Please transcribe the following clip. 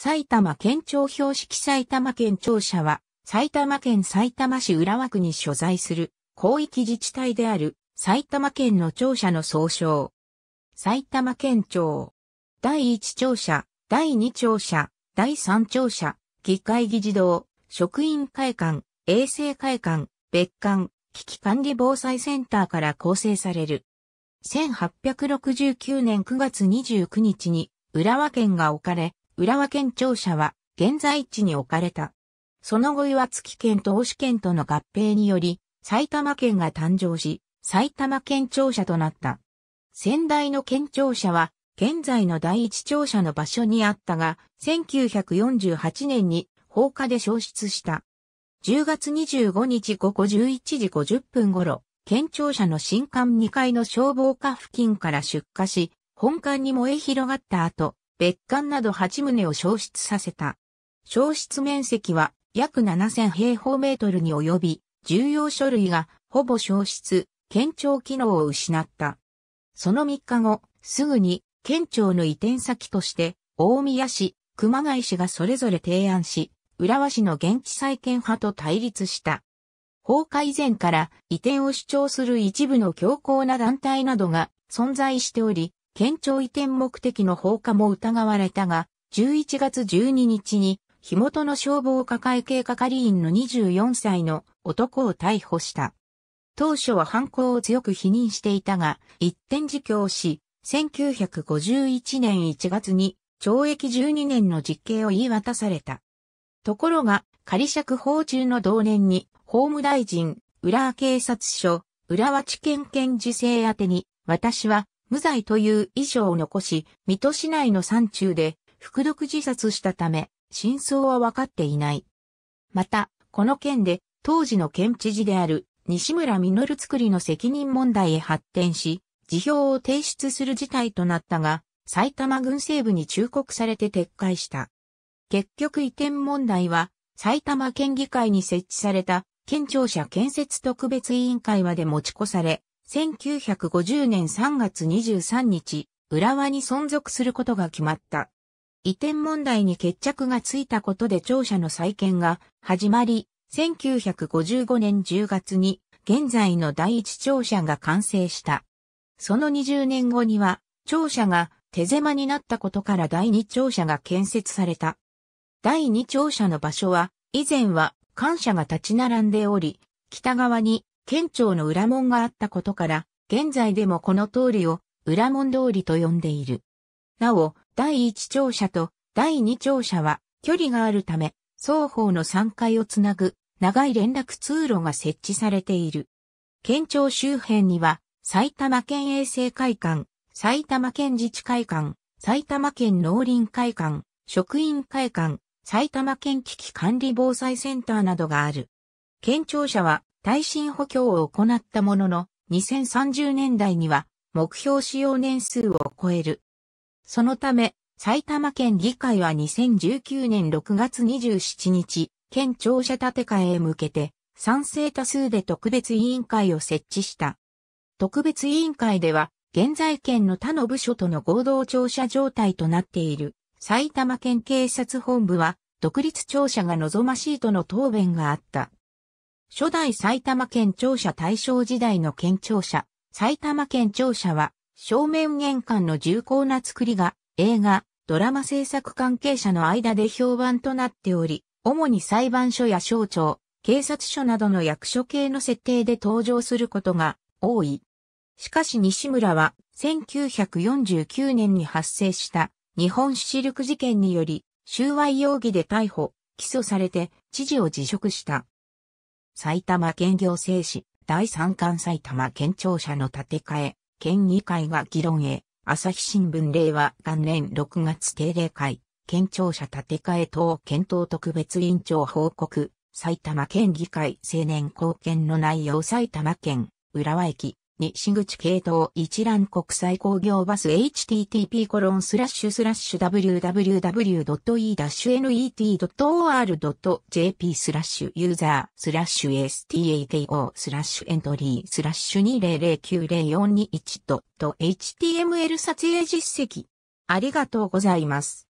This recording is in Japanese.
埼玉県庁標識埼玉県庁舎は、埼玉県埼玉市浦和区に所在する広域自治体である埼玉県の庁舎の総称。埼玉県庁。第1庁舎、第2庁舎、第3庁舎、議会議事堂、職員会館、衛生会館、別館、危機管理防災センターから構成される。1869年9月29日に浦和県が置かれ、浦和県庁舎は現在地に置かれた。その後岩槻県と大志県との合併により、埼玉県が誕生し、埼玉県庁舎となった。先代の県庁舎は、現在の第一庁舎の場所にあったが、1948年に放火で消失した。10月25日午後11時50分頃、県庁舎の新館2階の消防課付近から出火し、本館に燃え広がった後、別館など8棟を消失させた。消失面積は約7000平方メートルに及び、重要書類がほぼ消失、県庁機能を失った。その3日後、すぐに県庁の移転先として、大宮市、熊谷市がそれぞれ提案し、浦和市の現地再建派と対立した。崩壊前から移転を主張する一部の強硬な団体などが存在しており、県庁移転目的の放火も疑われたが、11月12日に、火元の消防抱会系係員の24歳の男を逮捕した。当初は犯行を強く否認していたが、一点自供し、1951年1月に懲役12年の実刑を言い渡された。ところが、仮釈放中の同年に、法務大臣、浦和警察署、浦和地検検事制宛に、私は無罪という遺書を残し、水戸市内の山中で服毒自殺したため、真相は分かっていない。また、この件で当時の県知事である西村実作りの責任問題へ発展し、辞表を提出する事態となったが、埼玉軍西部に忠告されて撤回した。結局移転問題は、埼玉県議会に設置された県庁舎建設特別委員会まで持ち越され、1950年3月23日、浦和に存続することが決まった。移転問題に決着がついたことで庁舎の再建が始まり、1955年10月に現在の第一庁舎が完成した。その20年後には庁舎が手狭になったことから第二庁舎が建設された。第二庁舎の場所は以前は官舎が立ち並んでおり、北側に県庁の裏門があったことから、現在でもこの通りを裏門通りと呼んでいる。なお、第1庁舎と第2庁舎は距離があるため、双方の3階をつなぐ長い連絡通路が設置されている。県庁周辺には、埼玉県衛生会館、埼玉県自治会館、埼玉県農林会館、職員会館、埼玉県危機管理防災センターなどがある。県庁舎は耐震補強を行ったものの、2030年代には目標使用年数を超える。そのため、埼玉県議会は2019年6月27日、県庁舎建て替えへ向けて、賛成多数で特別委員会を設置した。特別委員会では、現在県の他の部署との合同庁舎状態となっている埼玉県警察本部は独立庁舎が望ましいとの答弁があった。初代埼玉県庁舎大正時代の県庁舎、埼玉県庁舎は、正面玄関の重厚な作りが、映画、ドラマ制作関係者の間で評判となっており、主に裁判所や省庁、警察署などの役所系の設定で登場することが多い。しかし西村は1949年に発生した日本出力事件により収賄容疑で逮捕、起訴されて知事を辞職した。埼玉県行政市、第3巻埼玉県庁舎の建て替え、県議会が議論へ、朝日新聞令和元年6月定例会、県庁舎建て替え等検討特別委員長報告、埼玉県議会青年貢献の内容埼玉県、浦和駅、西口系統一覧国際工業バス http コロンスラッシュスラッシュ www.e-net.or.jp スラッシュユーザースラッシュ stato スラッシュエントリースラッシュ2009041 HTML 撮影実績ありがとうございます。